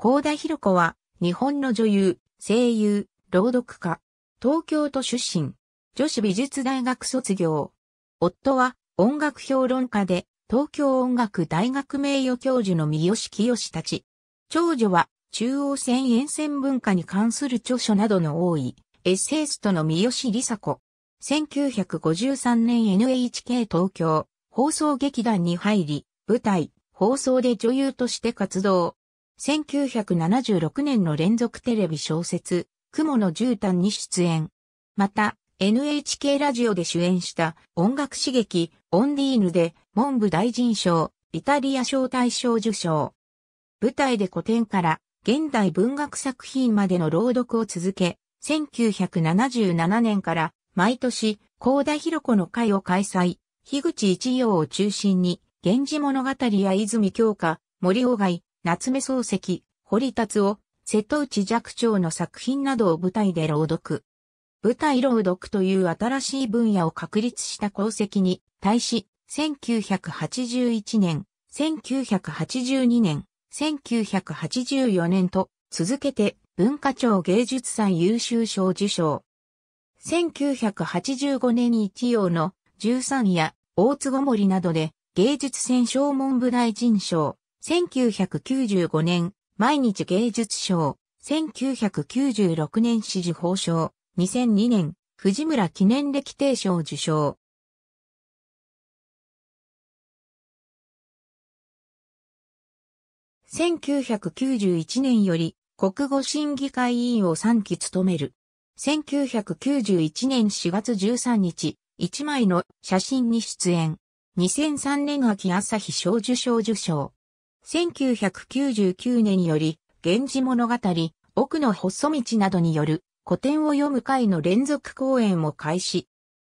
高田博子は、日本の女優、声優、朗読家、東京都出身、女子美術大学卒業。夫は、音楽評論家で、東京音楽大学名誉教授の三好清たち。長女は、中央線沿線文化に関する著書などの多い、エッセイストの三好理沙子。1953年 NHK 東京、放送劇団に入り、舞台、放送で女優として活動。1976年の連続テレビ小説、雲の絨毯に出演。また、NHK ラジオで主演した音楽刺激、オンディーヌで文部大臣賞、イタリア招待賞受賞。舞台で古典から現代文学作品までの朗読を続け、1977年から毎年、高田博子の会を開催、樋口一葉を中心に、源氏物語や泉京香、森鴎外、夏目漱石、堀達夫、瀬戸内寂聴の作品などを舞台で朗読。舞台朗読という新しい分野を確立した功績に対し、1981年、1982年、1984年と続けて文化庁芸術祭優秀賞受賞。1985年に一葉の13夜、大坪森などで芸術戦奨文部大臣賞、1995年、毎日芸術賞、1996年支持法賞、2002年、藤村記念歴定賞受賞。1991年より国語審議会委員を3期務める。1991年4月13日、1枚の写真に出演。2003年秋朝日賞受賞受賞。1999年より、源氏物語、奥の細道などによる古典を読む会の連続公演を開始。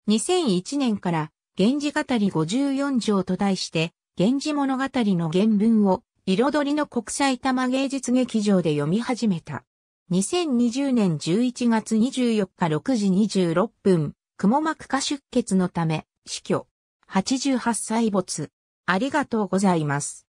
2001年から、源氏語り54条と題して、源氏物語の原文を、彩りの国際多摩芸術劇場で読み始めた。2020年11月24日6時26分、雲幕膜下出血のため、死去。88歳没。ありがとうございます。